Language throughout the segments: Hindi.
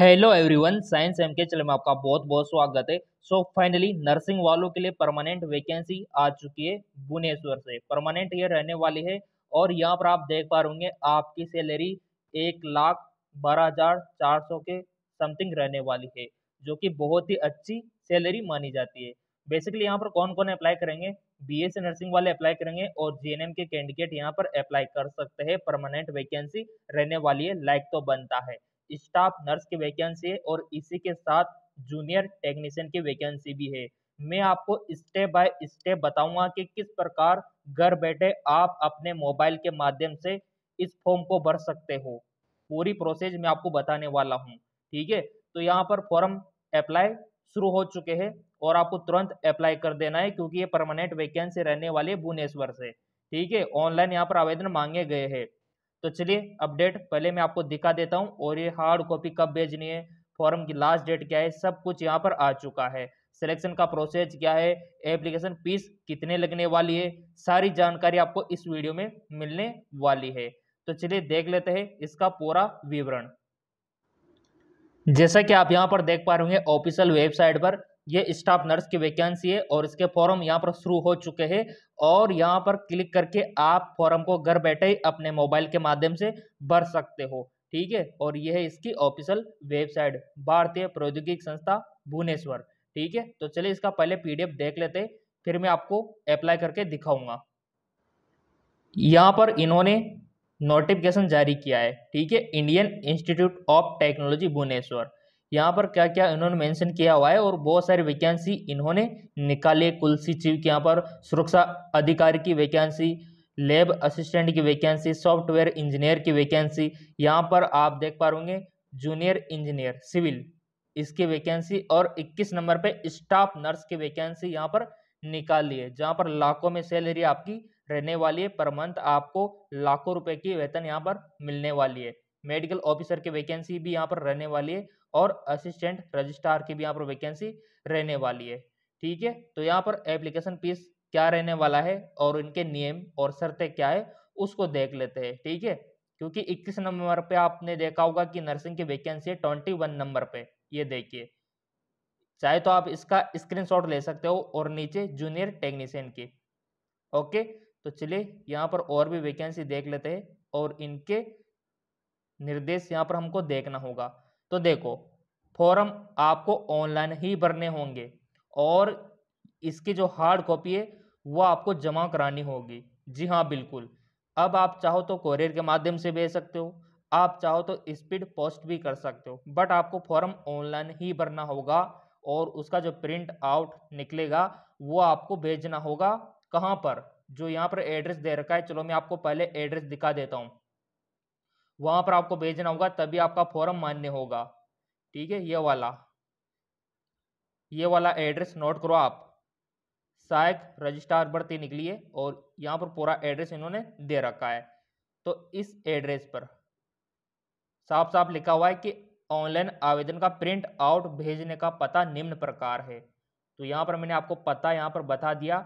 hello everyone science M K channel में आपका बहुत बहुत स्वागत है सो फाइनली नर्सिंग वालों के लिए परमानेंट वैकेंसी आ चुकी है भुवनेश्वर से परमानेंट ये रहने वाली है और यहाँ पर आप देख पा रहे आपकी सैलरी एक लाख बारह हजार चार सौ के समथिंग रहने वाली है जो कि बहुत ही अच्छी सैलरी मानी जाती है बेसिकली यहाँ पर कौन कौन अप्लाई करेंगे बी एस नर्सिंग वाले अप्लाई करेंगे और जे एन एम के कैंडिडेट यहाँ पर अप्लाई कर सकते हैं परमानेंट वैकेंसी रहने वाली है लाइक तो बनता है स्टाफ नर्स की वैकेंसी है और इसी के साथ जूनियर टेक्नीशियन की वैकेंसी भी है मैं आपको स्टेप बाय स्टेप बताऊंगा कि किस प्रकार घर बैठे आप अपने मोबाइल के माध्यम से इस फॉर्म को भर सकते हो पूरी प्रोसेस मैं आपको बताने वाला हूँ ठीक है तो यहाँ पर फॉर्म अप्लाई शुरू हो चुके हैं और आपको तुरंत अप्लाई कर देना है क्योंकि ये परमानेंट वैकेंसी रहने वाली है भुवनेश्वर से ठीक है ऑनलाइन यहाँ पर आवेदन मांगे गए हैं तो चलिए अपडेट पहले मैं आपको दिखा देता हूँ और ये हार्ड कॉपी कब भेजनी है फॉर्म की लास्ट डेट क्या है सब कुछ यहाँ पर आ चुका है सिलेक्शन का प्रोसेस क्या है एप्लीकेशन फीस कितने लगने वाली है सारी जानकारी आपको इस वीडियो में मिलने वाली है तो चलिए देख लेते हैं इसका पूरा विवरण जैसा कि आप यहाँ पर देख पा रहे होंगे ऑफिशियल वेबसाइट पर ये स्टाफ नर्स की वैकेंसी है और इसके फॉर्म यहाँ पर शुरू हो चुके हैं और यहाँ पर क्लिक करके आप फॉर्म को घर बैठे ही अपने मोबाइल के माध्यम से भर सकते हो ठीक है और यह है इसकी ऑफिशियल वेबसाइट भारतीय प्रौद्योगिक संस्था भुवनेश्वर ठीक है तो चलिए इसका पहले पीडीएफ देख लेते फिर मैं आपको अप्लाई करके दिखाऊंगा यहाँ पर इन्होंने नोटिफिकेशन जारी किया है ठीक है Indian Institute of Technology Bhubaneswar यहाँ पर क्या क्या इन्होंने मेंशन किया हुआ है और बहुत सारी वैकेंसी इन्होंने निकाले कुल सचिव के यहाँ पर सुरक्षा अधिकारी की वैकेंसी लैब असिस्टेंट की वैकेंसी सॉफ्टवेयर इंजीनियर की वैकेंसी यहाँ पर आप देख पा होंगे जूनियर इंजीनियर सिविल इसकी वैकेंसी और इक्कीस नंबर पर स्टाफ नर्स की वैकेंसी यहाँ पर निकाल है जहाँ पर लाखों में सैलरी आपकी रहने वाली है पर मंथ आपको लाखों रुपए की वेतन यहाँ पर मिलने वाली है मेडिकल ऑफिसर के वैकेंसी भी यहाँ पर रहने वाली है और असिस्टेंट रजिस्ट्रार की भी यहाँ पर वैकेंसी रहने वाली है ठीक है तो यहाँ पर एप्लीकेशन फीस क्या रहने वाला है और इनके नियम और शर्तें क्या है उसको देख लेते हैं ठीक है क्योंकि 21 नंबर पे आपने देखा होगा कि नर्सिंग की वैकेंसी है 21 नंबर पे ये देखिए चाहे तो आप इसका स्क्रीनशॉट ले सकते हो और नीचे जूनियर टेक्नीशियन की ओके तो चलिए यहाँ पर और भी वैकेंसी देख लेते हैं और इनके निर्देश यहाँ पर हमको देखना होगा तो देखो फॉर्म आपको ऑनलाइन ही भरने होंगे और इसकी जो हार्ड कॉपी है वो आपको जमा करानी होगी जी हाँ बिल्कुल अब आप चाहो तो कोरियर के माध्यम से भेज सकते हो आप चाहो तो स्पीड पोस्ट भी कर सकते हो बट आपको फॉर्म ऑनलाइन ही भरना होगा और उसका जो प्रिंट आउट निकलेगा वो आपको भेजना होगा कहाँ पर जो यहाँ पर एड्रेस दे रखा है चलो मैं आपको पहले एड्रेस दिखा देता हूँ वहाँ पर आपको भेजना होगा तभी आपका फॉर्म मान्य होगा ठीक है ये वाला ये वाला एड्रेस नोट करो आप सहायक रजिस्ट्रार भर्ती निकली है और यहाँ पर पूरा एड्रेस इन्होंने दे रखा है तो इस एड्रेस पर साफ साफ लिखा हुआ है कि ऑनलाइन आवेदन का प्रिंट आउट भेजने का पता निम्न प्रकार है तो यहाँ पर मैंने आपको पता यहाँ पर बता दिया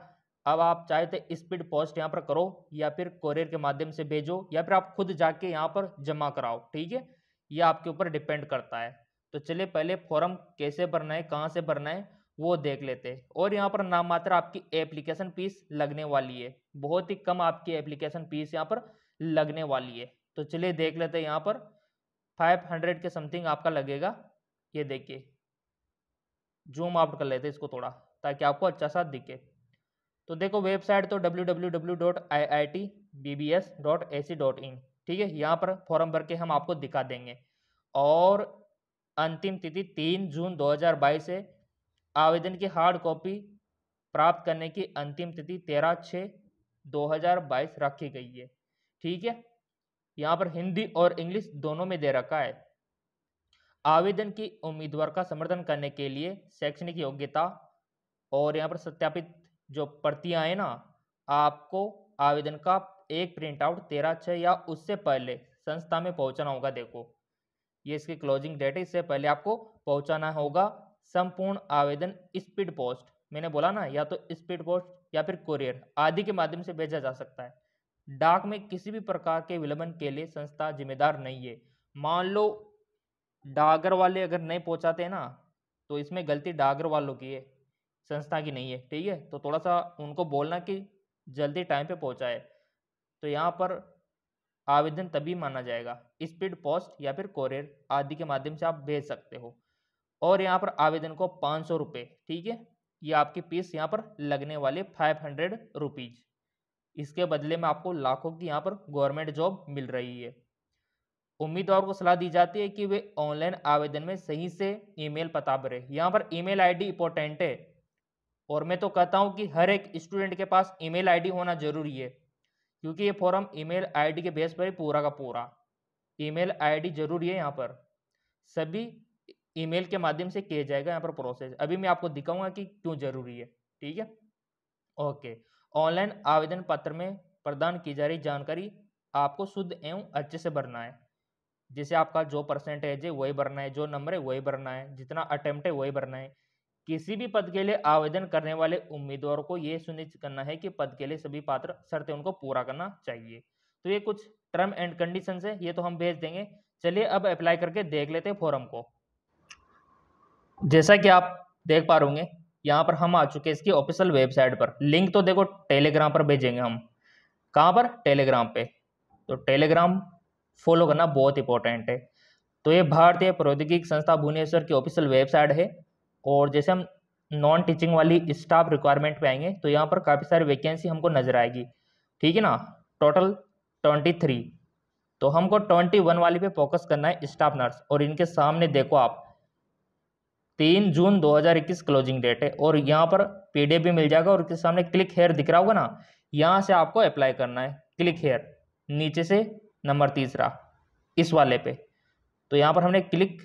अब आप चाहे तो स्पीड पोस्ट यहाँ पर करो या फिर कोरियर के माध्यम से भेजो या फिर आप खुद जाके यहाँ पर जमा कराओ ठीक है ये आपके ऊपर डिपेंड करता है तो चलिए पहले फॉर्म कैसे भरना है कहाँ से भरना है वो देख लेते हैं और यहाँ पर नाम मात्र आपकी एप्लीकेशन फीस लगने वाली है बहुत ही कम आपकी एप्लीकेशन फीस यहाँ पर लगने वाली है तो चलिए देख लेते हैं यहाँ पर फाइव हंड्रेड के समथिंग आपका लगेगा ये देखिए जूम आउट कर लेते हैं इसको थोड़ा ताकि आपको अच्छा सा दिखे तो देखो वेबसाइट तो W W W dot I I T B B S dot A C dot in ठीक है यहाँ पर फॉर्म भर के हम आपको दिखा देंगे और अंतिम तिथि तीन जून 2022 से आवेदन की हार्ड कॉपी प्राप्त करने की अंतिम तिथि तेरह छः 2022 रखी गई है ठीक है यहाँ पर हिंदी और इंग्लिश दोनों में दे रखा है आवेदन की उम्मीदवार का समर्थन करने के लिए शैक्षणिक योग्यता और यहाँ पर सत्यापित जो प्रतियाँ हैं ना आपको आवेदन का एक प्रिंट आउट तेरह छः या उससे पहले संस्था में पहुंचाना होगा देखो ये इसकी क्लोजिंग डेट है इससे पहले आपको पहुंचाना होगा संपूर्ण आवेदन स्पीड पोस्ट मैंने बोला ना या तो स्पीड पोस्ट या फिर कुरियर आदि के माध्यम से भेजा जा सकता है डाक में किसी भी प्रकार के विलंबन के लिए संस्था जिम्मेदार नहीं है मान लो डागर वाले अगर नहीं पहुंचाते ना तो इसमें गलती डागर वालों की है संस्था की नहीं है ठीक है तो थोड़ा सा उनको बोलना कि जल्दी टाइम पे पहुंचाए तो यहाँ पर आवेदन तभी माना जाएगा स्पीड पोस्ट या फिर कोरियर आदि के माध्यम से आप भेज सकते हो और यहाँ पर आवेदन को पाँच सौ रुपये ठीक है ये आपकी फीस यहाँ पर लगने वाले फाइव हंड्रेड रुपीज़ इसके बदले में आपको लाखों की यहाँ पर गवर्नमेंट जॉब मिल रही है उम्मीदवार तो को सलाह दी जाती है कि वे ऑनलाइन आवेदन में सही से ईमेल पता भरे यहाँ पर ईमेल आईडी इंपॉर्टेंट है और मैं तो कहता हूँ कि हर एक स्टूडेंट के पास ईमेल आईडी होना जरूरी है क्योंकि ये फॉर्म ईमेल आईडी के बेस पर ही पूरा का पूरा ईमेल आईडी जरूरी है यहाँ पर सभी ईमेल के माध्यम से किया जाएगा यहाँ पर प्रोसेस अभी मैं आपको दिखाऊंगा कि क्यों जरूरी है ठीक है ओके ऑनलाइन आवेदन पत्र में प्रदान की जा रही जानकारी आपको शुद्ध एवं अच्छे से भरना है जैसे आपका जो परसेंटेज है वही भरना है जो नंबर है वही भरना है जितना अटेम्प्ट है वही भरना है किसी भी पद के लिए आवेदन करने वाले उम्मीदवार को यह सुनिश्चित करना है कि पद के लिए सभी पात्र शर्तें उनको पूरा करना चाहिए तो ये कुछ टर्म एंड कंडीशन है ये तो हम भेज देंगे चलिए अब अप्लाई करके देख लेते हैं फॉरम को जैसा कि आप देख पा रहे यहाँ पर हम आ चुके हैं इसकी ऑफिशियल वेबसाइट पर लिंक तो देखो टेलीग्राम पर भेजेंगे हम कहाँ पर टेलीग्राम पे तो टेलीग्राम फॉलो करना बहुत इंपॉर्टेंट है तो ये भारतीय प्रौद्योगिकी संस्था भुवनेश्वर की ऑफिशियल वेबसाइट है और जैसे हम नॉन टीचिंग वाली स्टाफ रिक्वायरमेंट पे आएंगे तो यहाँ पर काफ़ी सारी वैकेंसी हमको नज़र आएगी ठीक है ना टोटल ट्वेंटी थ्री तो हमको ट्वेंटी वन वाली पे फोकस करना है स्टाफ नर्स और इनके सामने देखो आप तीन जून 2021 क्लोजिंग डेट है और यहाँ पर पीडीएफ भी मिल जाएगा और उसके सामने क्लिक हेयर दिख रहा होगा ना यहाँ से आपको अप्लाई करना है क्लिक हेयर नीचे से नंबर तीसरा इस वाले पे तो यहाँ पर हमने क्लिक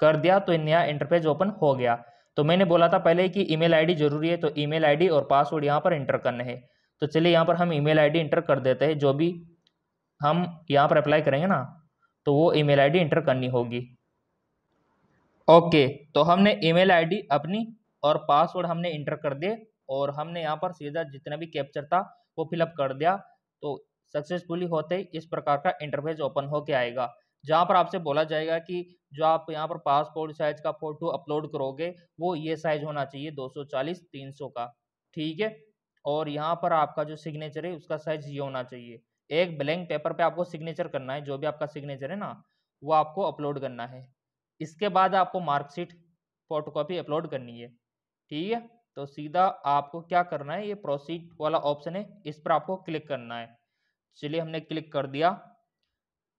कर दिया तो नया इंटरपेज ओपन हो गया तो मैंने बोला था पहले कि ईमेल आईडी जरूरी है तो ईमेल आईडी और पासवर्ड यहाँ पर इंटर करने हैं तो चलिए यहाँ पर हम ईमेल आईडी इंटर कर देते हैं जो भी हम यहाँ पर अप्लाई करेंगे ना तो वो ईमेल आईडी इंटर करनी होगी ओके तो हमने ईमेल आईडी अपनी और पासवर्ड हमने इंटर कर दिए और हमने यहाँ पर सीधा जितना भी कैप्चर था वो फिलअप कर दिया तो सक्सेसफुली होते ही इस प्रकार का इंटरफेस ओपन होके आएगा जहाँ पर आपसे बोला जाएगा कि जो आप यहाँ पर पासपोर्ट साइज का फोटो अपलोड करोगे वो ये साइज होना चाहिए 240 300 का ठीक है और यहाँ पर आपका जो सिग्नेचर है उसका साइज ये होना चाहिए एक ब्लैंक पेपर पे आपको सिग्नेचर करना है जो भी आपका सिग्नेचर है ना वो आपको अपलोड करना है इसके बाद आपको मार्कशीट फोटोकॉपी अपलोड करनी है ठीक है तो सीधा आपको क्या करना है ये प्रोसीड वाला ऑप्शन है इस पर आपको क्लिक करना है चलिए हमने क्लिक कर दिया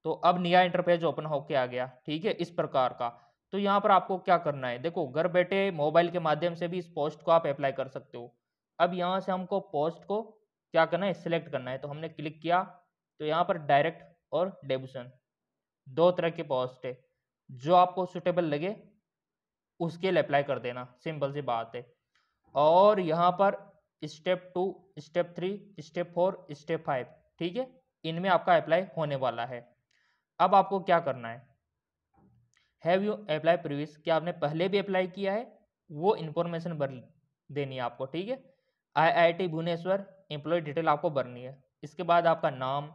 तो अब नया इंटरफेस ओपन होके आ गया ठीक है इस प्रकार का तो यहाँ पर आपको क्या करना है देखो घर बैठे मोबाइल के माध्यम से भी इस पोस्ट को आप अप्लाई कर सकते हो अब यहाँ से हमको पोस्ट को क्या करना है सिलेक्ट करना है तो हमने क्लिक किया तो यहाँ पर डायरेक्ट और डेबूसन दो तरह के पोस्ट है जो आपको सुटेबल लगे उसके लिए अप्लाई कर देना सिंपल सी बात है और यहाँ पर step two step three step four step five ठीक है इनमें आपका अप्लाई होने वाला है अब आपको क्या करना है हैव यू अप्लाई प्रीवियस क्या आपने पहले भी अप्लाई किया है वो इन्फॉर्मेशन भर देनी है आपको ठीक है आईआईटी भुवनेश्वर एम्प्लॉय डिटेल आपको भरनी है इसके बाद आपका नाम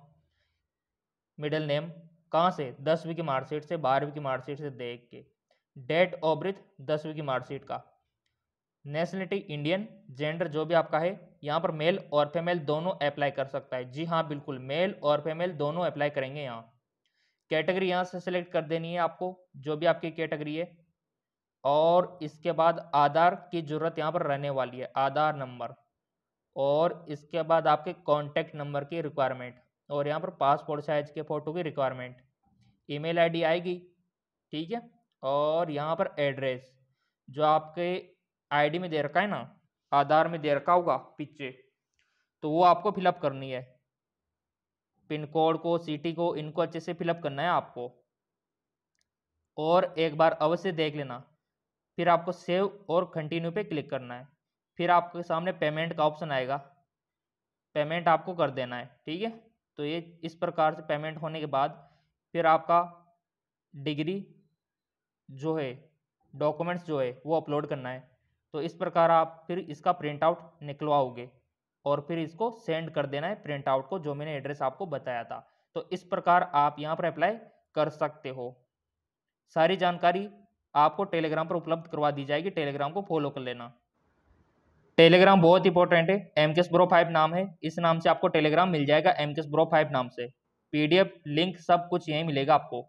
मिडल नेम कहाँ से दसवीं की मार्कशीट से बारहवीं की मार्कशीट से देख के डेट ऑफ बर्थ दसवीं की मार्कशीट का नेशनलिटी इंडियन जेंडर जो भी आपका है यहाँ पर मेल और फीमेल दोनों अप्लाई कर सकता है जी हाँ बिल्कुल मेल और फीमेल दोनों अप्लाई करेंगे यहाँ कैटेगरी यहाँ से सिलेक्ट कर देनी है आपको जो भी आपकी कैटेगरी है और इसके बाद आधार की ज़रूरत यहाँ पर रहने वाली है आधार नंबर और इसके बाद आपके कॉन्टैक्ट नंबर की रिक्वायरमेंट और यहाँ पर पासपोर्ट साइज के फ़ोटो की रिक्वायरमेंट ईमेल आईडी आएगी ठीक है और यहाँ पर एड्रेस जो आपके आईडी में दे रखा है ना आधार में दे रखा होगा पीछे तो वो आपको फिलअप करनी है पिन कोड को सिटी को इनको अच्छे से फिलअप करना है आपको और एक बार अवश्य देख लेना फिर आपको सेव और कंटिन्यू पे क्लिक करना है फिर आपके सामने पेमेंट का ऑप्शन आएगा पेमेंट आपको कर देना है ठीक है तो ये इस प्रकार से पेमेंट होने के बाद फिर आपका डिग्री जो है डॉक्यूमेंट्स जो है वो अपलोड करना है तो इस प्रकार आप फिर इसका प्रिंट आउट निकलवाओगे और फिर इसको सेंड कर देना है प्रिंट आउट को जो मैंने एड्रेस आपको बताया था तो इस प्रकार आप यहाँ पर अप्लाई कर सकते हो सारी जानकारी आपको टेलीग्राम पर उपलब्ध करवा दी जाएगी टेलीग्राम को फॉलो कर लेना टेलीग्राम बहुत इंपॉर्टेंट है एम के ब्रो फाइव नाम है इस नाम से आपको टेलीग्राम मिल जाएगा एम के ब्रो फाइव नाम से पीडीएफ लिंक सब कुछ यहीं मिलेगा आपको